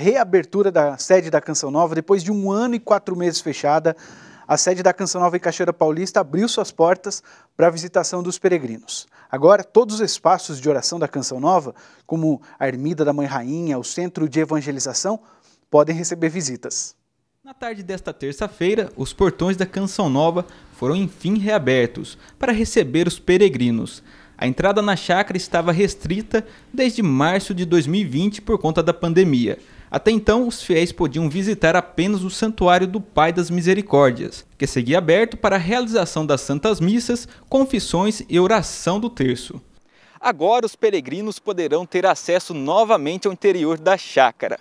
reabertura da sede da Canção Nova, depois de um ano e quatro meses fechada, a sede da Canção Nova em Cachoeira Paulista abriu suas portas para a visitação dos peregrinos. Agora, todos os espaços de oração da Canção Nova, como a Ermida da Mãe Rainha, o Centro de Evangelização, podem receber visitas. Na tarde desta terça-feira, os portões da Canção Nova foram enfim reabertos para receber os peregrinos. A entrada na chácara estava restrita desde março de 2020 por conta da pandemia. Até então, os fiéis podiam visitar apenas o Santuário do Pai das Misericórdias, que seguia aberto para a realização das Santas Missas, confissões e oração do terço. Agora, os peregrinos poderão ter acesso novamente ao interior da chácara.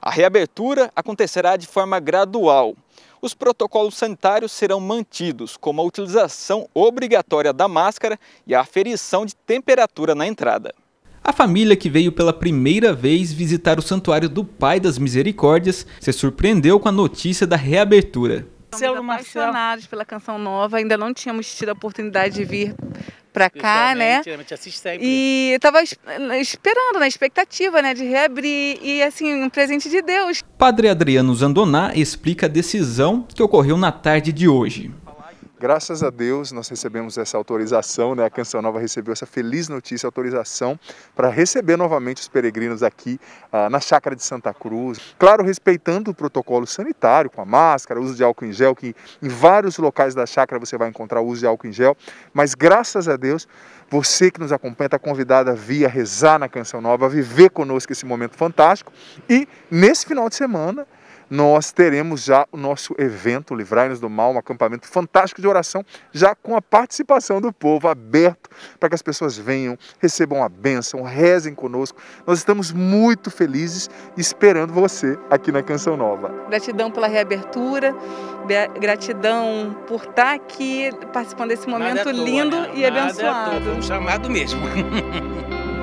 A reabertura acontecerá de forma gradual. Os protocolos sanitários serão mantidos, como a utilização obrigatória da máscara e a aferição de temperatura na entrada. A família que veio pela primeira vez visitar o Santuário do Pai das Misericórdias se surpreendeu com a notícia da reabertura. Estamos apaixonados pela canção nova, ainda não tínhamos tido a oportunidade de vir para cá, né? né? E estava esperando, na né? expectativa, né, de reabrir e assim, um presente de Deus. Padre Adriano Zandoná explica a decisão que ocorreu na tarde de hoje. Graças a Deus nós recebemos essa autorização, né? A Canção Nova recebeu essa feliz notícia, autorização para receber novamente os peregrinos aqui ah, na chácara de Santa Cruz. Claro, respeitando o protocolo sanitário, com a máscara, uso de álcool em gel, que em vários locais da chácara você vai encontrar o uso de álcool em gel. Mas graças a Deus, você que nos acompanha está convidada a vir a rezar na Canção Nova, a viver conosco esse momento fantástico. E nesse final de semana, nós teremos já o nosso evento Livrai-nos do Mal, um acampamento fantástico de oração, já com a participação do povo aberto para que as pessoas venham, recebam a bênção, rezem conosco. Nós estamos muito felizes esperando você aqui na Canção Nova. Gratidão pela reabertura, gratidão por estar tá aqui participando desse é momento lindo né? e é abençoado. um chamado mesmo.